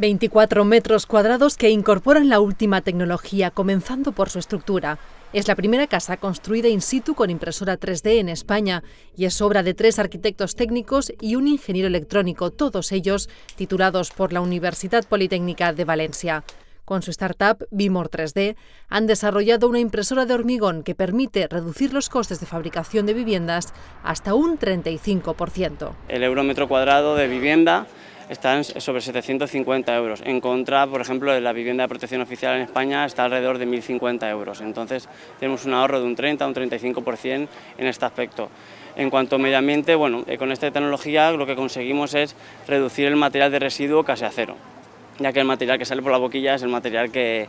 24 metros cuadrados que incorporan la última tecnología, comenzando por su estructura. Es la primera casa construida in situ con impresora 3D en España y es obra de tres arquitectos técnicos y un ingeniero electrónico, todos ellos titulados por la Universidad Politécnica de Valencia. Con su startup Bimor 3D han desarrollado una impresora de hormigón que permite reducir los costes de fabricación de viviendas hasta un 35%. El euro cuadrado de vivienda están sobre 750 euros. En contra, por ejemplo, de la vivienda de protección oficial en España está alrededor de 1.050 euros. Entonces, tenemos un ahorro de un 30, un 35% en este aspecto. En cuanto a medio ambiente, bueno, eh, con esta tecnología lo que conseguimos es reducir el material de residuo casi a cero ya que el material que sale por la boquilla es el material que,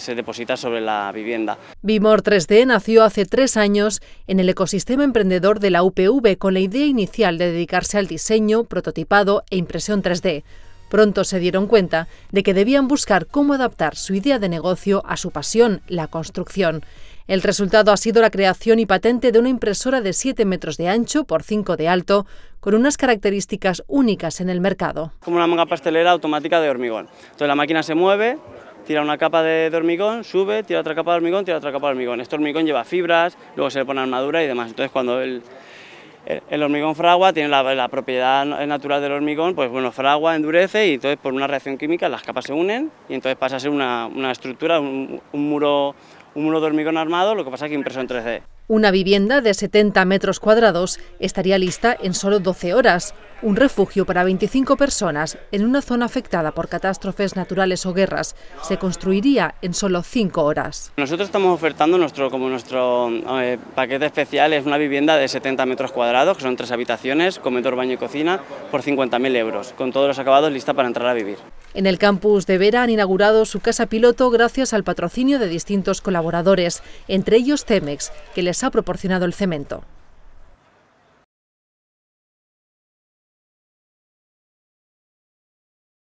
se deposita sobre la vivienda. Vimor 3D nació hace tres años en el ecosistema emprendedor de la UPV con la idea inicial de dedicarse al diseño, prototipado e impresión 3D. Pronto se dieron cuenta de que debían buscar cómo adaptar su idea de negocio a su pasión, la construcción. El resultado ha sido la creación y patente de una impresora de 7 metros de ancho por 5 de alto, con unas características únicas en el mercado. Como una manga pastelera automática de hormigón. Entonces la máquina se mueve, tira una capa de, hormigón, sube, tira otra capa de hormigón, tira otra capa de hormigón. Este hormigón lleva fibras, luego se le pone armadura y demás. Entonces cuando el, hormigón fragua, tiene la, propiedad eh, natural del hormigón, pues bueno, fragua, endurece y entonces por una reacción química las capas se unen y entonces pasa a ser una, estructura, un muro un muro de hormigón armado, lo que pasa es que impreso en 3D. Una vivienda de 70 metros cuadrados estaría lista en solo 12 horas, un refugio para 25 personas en una zona afectada por catástrofes naturales o guerras se construiría en solo 5 horas. Nosotros estamos ofertando nuestro, como nuestro eh, paquete especial, es una vivienda de 70 metros cuadrados, que son tres habitaciones, comedor, baño y cocina, por 50.000 euros, con todos los acabados lista para entrar a vivir. En el campus de Vera han inaugurado su casa piloto gracias al patrocinio de distintos colaboradores, entre ellos Cemex, que les ha proporcionado el cemento.